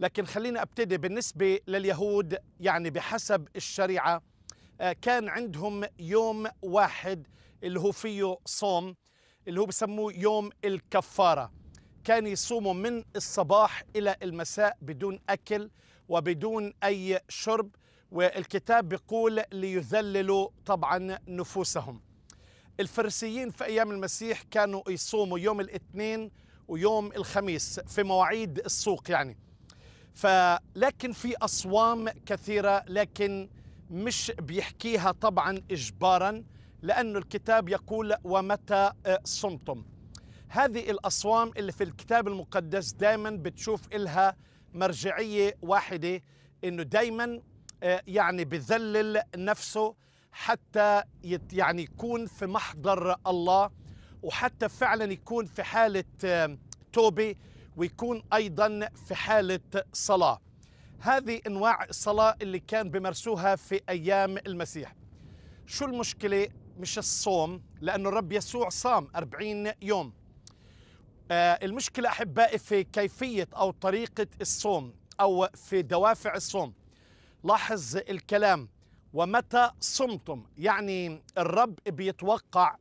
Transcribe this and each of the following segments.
لكن خليني ابتدي بالنسبه لليهود يعني بحسب الشريعه آه، كان عندهم يوم واحد اللي هو فيه صوم اللي هو بسموه يوم الكفاره كان يصوموا من الصباح الى المساء بدون اكل وبدون اي شرب والكتاب بيقول ليذللوا طبعا نفوسهم الفرسيين في ايام المسيح كانوا يصوموا يوم الاثنين ويوم الخميس في مواعيد السوق يعني فلكن في أصوام كثيرة لكن مش بيحكيها طبعا إجبارا لأن الكتاب يقول ومتى آه، صمتم هذه الأصوام اللي في الكتاب المقدس دايما بتشوف إلها مرجعية واحدة إنه دايما آه، يعني بذلل نفسه حتى يعني يكون في محضر الله وحتى فعلا يكون في حالة آه، توبة ويكون أيضا في حالة صلاة هذه أنواع الصلاة اللي كان بمرسوها في أيام المسيح شو المشكلة مش الصوم لأنه الرب يسوع صام أربعين يوم آه المشكلة أحبائي في كيفية أو طريقة الصوم أو في دوافع الصوم لاحظ الكلام ومتى صمتم يعني الرب بيتوقع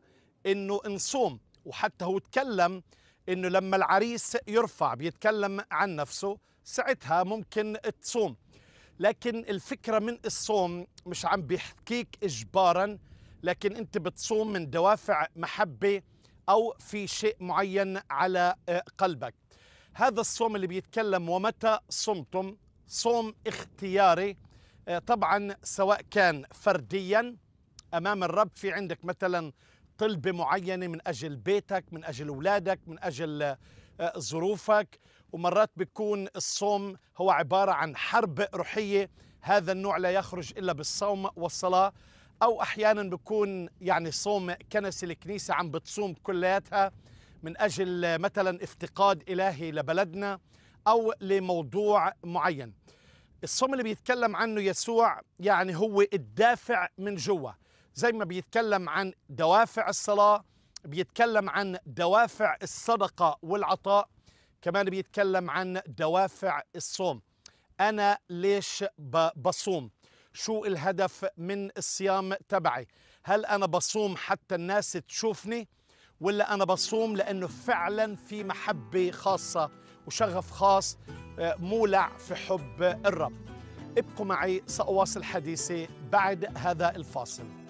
أنه نصوم وحتى هو تكلم انه لما العريس يرفع بيتكلم عن نفسه ساعتها ممكن تصوم لكن الفكره من الصوم مش عم بيحكيك اجبارا لكن انت بتصوم من دوافع محبه او في شيء معين على آه، قلبك هذا الصوم اللي بيتكلم ومتى صمتم صوم اختياري آه، طبعا سواء كان فرديا امام الرب في عندك مثلا طلبة معينة من أجل بيتك من أجل أولادك من أجل آه، ظروفك ومرات بيكون الصوم هو عبارة عن حرب روحية هذا النوع لا يخرج إلا بالصوم والصلاة أو أحيانا بيكون يعني صوم كنسي الكنيسة عم بتصوم كلياتها من أجل آه، مثلا افتقاد إلهي لبلدنا أو لموضوع معين الصوم اللي بيتكلم عنه يسوع يعني هو الدافع من جوا زي ما بيتكلم عن دوافع الصلاة بيتكلم عن دوافع الصدقة والعطاء كمان بيتكلم عن دوافع الصوم أنا ليش بصوم شو الهدف من الصيام تبعي هل أنا بصوم حتى الناس تشوفني ولا أنا بصوم لأنه فعلا في محبة خاصة وشغف خاص آه، مولع في حب الرب ابقوا معي سأواصل حديثي بعد هذا الفاصل